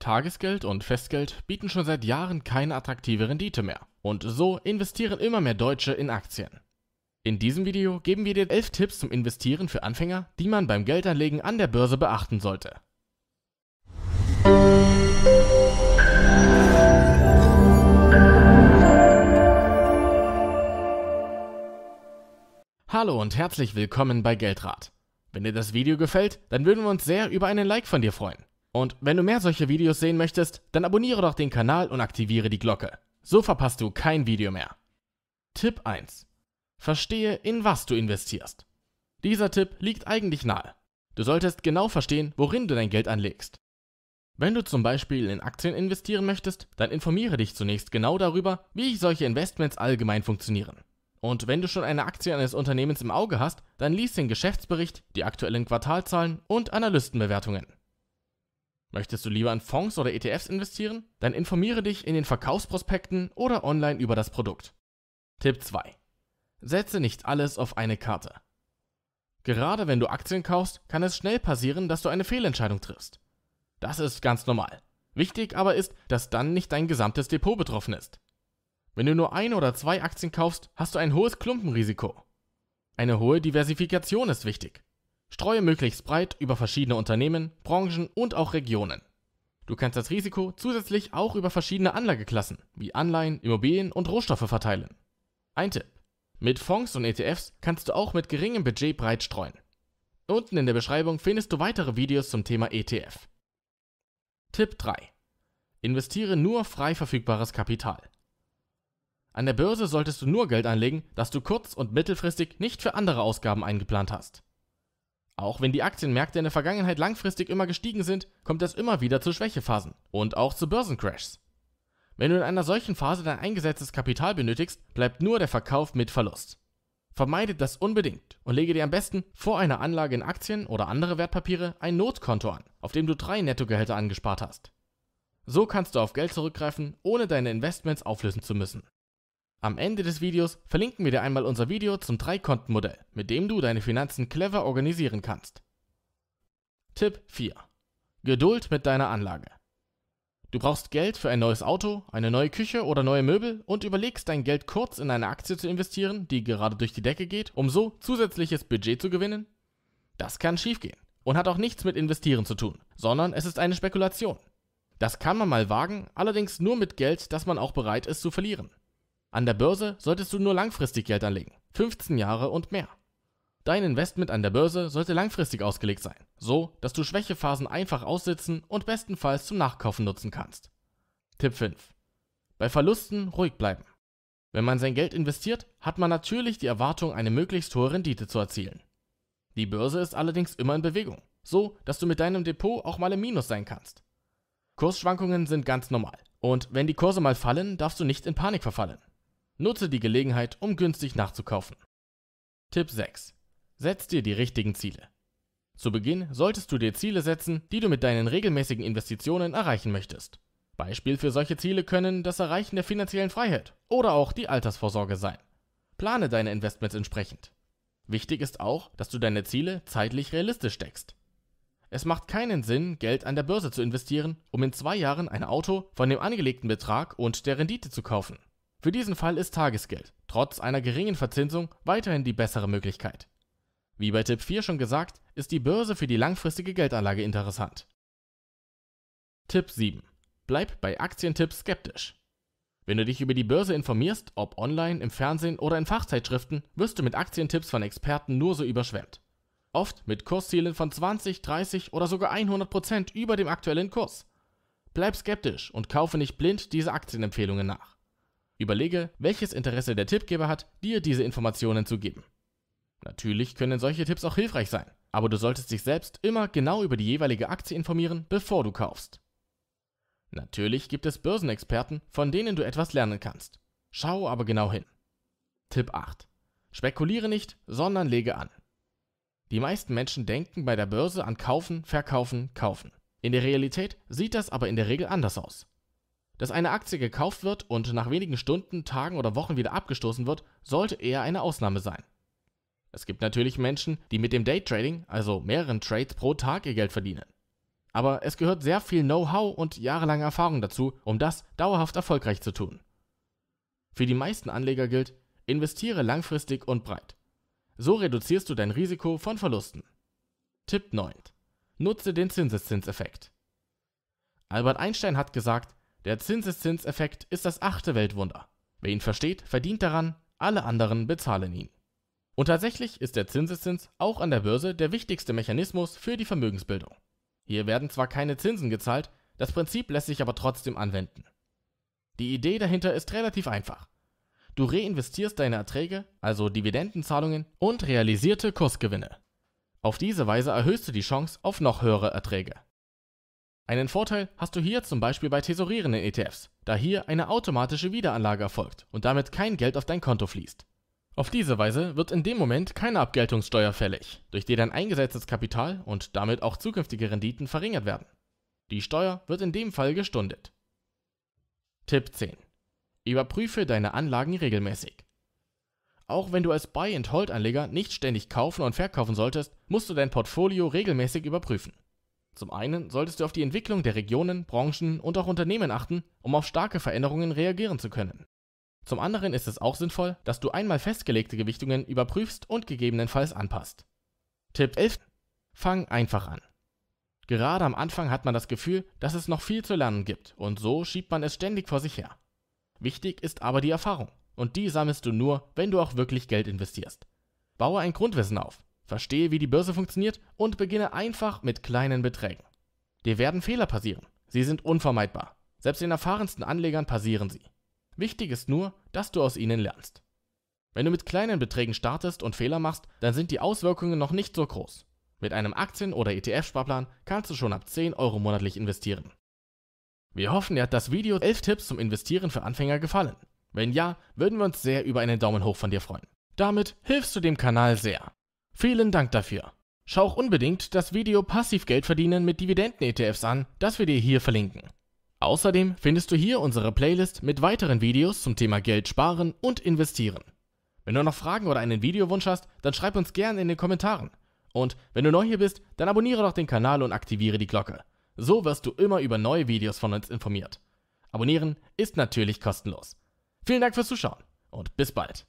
Tagesgeld und Festgeld bieten schon seit Jahren keine attraktive Rendite mehr. Und so investieren immer mehr Deutsche in Aktien. In diesem Video geben wir dir 11 Tipps zum Investieren für Anfänger, die man beim Geldanlegen an der Börse beachten sollte. Hallo und herzlich willkommen bei Geldrat. Wenn dir das Video gefällt, dann würden wir uns sehr über einen Like von dir freuen. Und wenn du mehr solche Videos sehen möchtest, dann abonniere doch den Kanal und aktiviere die Glocke. So verpasst du kein Video mehr. Tipp 1. Verstehe, in was du investierst. Dieser Tipp liegt eigentlich nahe. Du solltest genau verstehen, worin du dein Geld anlegst. Wenn du zum Beispiel in Aktien investieren möchtest, dann informiere dich zunächst genau darüber, wie solche Investments allgemein funktionieren. Und wenn du schon eine Aktie eines Unternehmens im Auge hast, dann lies den Geschäftsbericht, die aktuellen Quartalzahlen und Analystenbewertungen. Möchtest du lieber in Fonds oder ETFs investieren? Dann informiere dich in den Verkaufsprospekten oder online über das Produkt. Tipp 2. Setze nicht alles auf eine Karte. Gerade wenn du Aktien kaufst, kann es schnell passieren, dass du eine Fehlentscheidung triffst. Das ist ganz normal. Wichtig aber ist, dass dann nicht dein gesamtes Depot betroffen ist. Wenn du nur ein oder zwei Aktien kaufst, hast du ein hohes Klumpenrisiko. Eine hohe Diversifikation ist wichtig. Streue möglichst breit über verschiedene Unternehmen, Branchen und auch Regionen. Du kannst das Risiko zusätzlich auch über verschiedene Anlageklassen wie Anleihen, Immobilien und Rohstoffe verteilen. Ein Tipp. Mit Fonds und ETFs kannst du auch mit geringem Budget breit streuen. Unten in der Beschreibung findest du weitere Videos zum Thema ETF. Tipp 3. Investiere nur frei verfügbares Kapital. An der Börse solltest du nur Geld anlegen, das du kurz- und mittelfristig nicht für andere Ausgaben eingeplant hast. Auch wenn die Aktienmärkte in der Vergangenheit langfristig immer gestiegen sind, kommt das immer wieder zu Schwächephasen und auch zu Börsencrashs. Wenn du in einer solchen Phase dein eingesetztes Kapital benötigst, bleibt nur der Verkauf mit Verlust. Vermeide das unbedingt und lege dir am besten vor einer Anlage in Aktien oder andere Wertpapiere ein Notkonto an, auf dem du drei Nettogehälter angespart hast. So kannst du auf Geld zurückgreifen, ohne deine Investments auflösen zu müssen. Am Ende des Videos verlinken wir dir einmal unser Video zum 3-Konten-Modell, mit dem du deine Finanzen clever organisieren kannst. Tipp 4. Geduld mit deiner Anlage. Du brauchst Geld für ein neues Auto, eine neue Küche oder neue Möbel und überlegst dein Geld kurz in eine Aktie zu investieren, die gerade durch die Decke geht, um so zusätzliches Budget zu gewinnen? Das kann schiefgehen und hat auch nichts mit Investieren zu tun, sondern es ist eine Spekulation. Das kann man mal wagen, allerdings nur mit Geld, das man auch bereit ist zu verlieren. An der Börse solltest du nur langfristig Geld anlegen, 15 Jahre und mehr. Dein Investment an der Börse sollte langfristig ausgelegt sein, so dass du Schwächephasen einfach aussitzen und bestenfalls zum Nachkaufen nutzen kannst. Tipp 5. Bei Verlusten ruhig bleiben. Wenn man sein Geld investiert, hat man natürlich die Erwartung, eine möglichst hohe Rendite zu erzielen. Die Börse ist allerdings immer in Bewegung, so dass du mit deinem Depot auch mal im Minus sein kannst. Kursschwankungen sind ganz normal und wenn die Kurse mal fallen, darfst du nicht in Panik verfallen. Nutze die Gelegenheit, um günstig nachzukaufen. Tipp 6. Setz dir die richtigen Ziele. Zu Beginn solltest du dir Ziele setzen, die du mit deinen regelmäßigen Investitionen erreichen möchtest. Beispiel für solche Ziele können das Erreichen der finanziellen Freiheit oder auch die Altersvorsorge sein. Plane deine Investments entsprechend. Wichtig ist auch, dass du deine Ziele zeitlich realistisch steckst. Es macht keinen Sinn, Geld an der Börse zu investieren, um in zwei Jahren ein Auto von dem angelegten Betrag und der Rendite zu kaufen. Für diesen Fall ist Tagesgeld, trotz einer geringen Verzinsung, weiterhin die bessere Möglichkeit. Wie bei Tipp 4 schon gesagt, ist die Börse für die langfristige Geldanlage interessant. Tipp 7. Bleib bei Aktientipps skeptisch. Wenn du dich über die Börse informierst, ob online, im Fernsehen oder in Fachzeitschriften, wirst du mit Aktientipps von Experten nur so überschwemmt. Oft mit Kurszielen von 20, 30 oder sogar 100% über dem aktuellen Kurs. Bleib skeptisch und kaufe nicht blind diese Aktienempfehlungen nach. Überlege, welches Interesse der Tippgeber hat, dir diese Informationen zu geben. Natürlich können solche Tipps auch hilfreich sein, aber du solltest dich selbst immer genau über die jeweilige Aktie informieren, bevor du kaufst. Natürlich gibt es Börsenexperten, von denen du etwas lernen kannst. Schau aber genau hin. Tipp 8. Spekuliere nicht, sondern lege an. Die meisten Menschen denken bei der Börse an Kaufen, Verkaufen, Kaufen. In der Realität sieht das aber in der Regel anders aus. Dass eine Aktie gekauft wird und nach wenigen Stunden, Tagen oder Wochen wieder abgestoßen wird, sollte eher eine Ausnahme sein. Es gibt natürlich Menschen, die mit dem Daytrading, also mehreren Trades pro Tag, ihr Geld verdienen. Aber es gehört sehr viel Know-how und jahrelange Erfahrung dazu, um das dauerhaft erfolgreich zu tun. Für die meisten Anleger gilt, investiere langfristig und breit. So reduzierst du dein Risiko von Verlusten. Tipp 9. Nutze den Zinseszinseffekt. Albert Einstein hat gesagt, der Zinseszinseffekt ist das achte Weltwunder. Wer ihn versteht, verdient daran, alle anderen bezahlen ihn. Und tatsächlich ist der Zinseszins auch an der Börse der wichtigste Mechanismus für die Vermögensbildung. Hier werden zwar keine Zinsen gezahlt, das Prinzip lässt sich aber trotzdem anwenden. Die Idee dahinter ist relativ einfach. Du reinvestierst deine Erträge, also Dividendenzahlungen und realisierte Kursgewinne. Auf diese Weise erhöhst du die Chance auf noch höhere Erträge. Einen Vorteil hast du hier zum Beispiel bei tesorierenden ETFs, da hier eine automatische Wiederanlage erfolgt und damit kein Geld auf dein Konto fließt. Auf diese Weise wird in dem Moment keine Abgeltungssteuer fällig, durch die dein eingesetztes Kapital und damit auch zukünftige Renditen verringert werden. Die Steuer wird in dem Fall gestundet. Tipp 10. Überprüfe deine Anlagen regelmäßig. Auch wenn du als Buy-and-Hold-Anleger nicht ständig kaufen und verkaufen solltest, musst du dein Portfolio regelmäßig überprüfen. Zum einen solltest du auf die Entwicklung der Regionen, Branchen und auch Unternehmen achten, um auf starke Veränderungen reagieren zu können. Zum anderen ist es auch sinnvoll, dass du einmal festgelegte Gewichtungen überprüfst und gegebenenfalls anpasst. Tipp 11. Fang einfach an. Gerade am Anfang hat man das Gefühl, dass es noch viel zu lernen gibt und so schiebt man es ständig vor sich her. Wichtig ist aber die Erfahrung und die sammelst du nur, wenn du auch wirklich Geld investierst. Baue ein Grundwissen auf, Verstehe, wie die Börse funktioniert und beginne einfach mit kleinen Beträgen. Dir werden Fehler passieren. Sie sind unvermeidbar. Selbst den erfahrensten Anlegern passieren sie. Wichtig ist nur, dass du aus ihnen lernst. Wenn du mit kleinen Beträgen startest und Fehler machst, dann sind die Auswirkungen noch nicht so groß. Mit einem Aktien- oder ETF-Sparplan kannst du schon ab 10 Euro monatlich investieren. Wir hoffen, dir hat das Video 11 Tipps zum Investieren für Anfänger gefallen. Wenn ja, würden wir uns sehr über einen Daumen hoch von dir freuen. Damit hilfst du dem Kanal sehr. Vielen Dank dafür. Schau auch unbedingt das Video Passivgeld verdienen mit Dividenden-ETFs an, das wir dir hier verlinken. Außerdem findest du hier unsere Playlist mit weiteren Videos zum Thema Geld sparen und investieren. Wenn du noch Fragen oder einen Videowunsch hast, dann schreib uns gerne in den Kommentaren. Und wenn du neu hier bist, dann abonniere doch den Kanal und aktiviere die Glocke. So wirst du immer über neue Videos von uns informiert. Abonnieren ist natürlich kostenlos. Vielen Dank fürs Zuschauen und bis bald.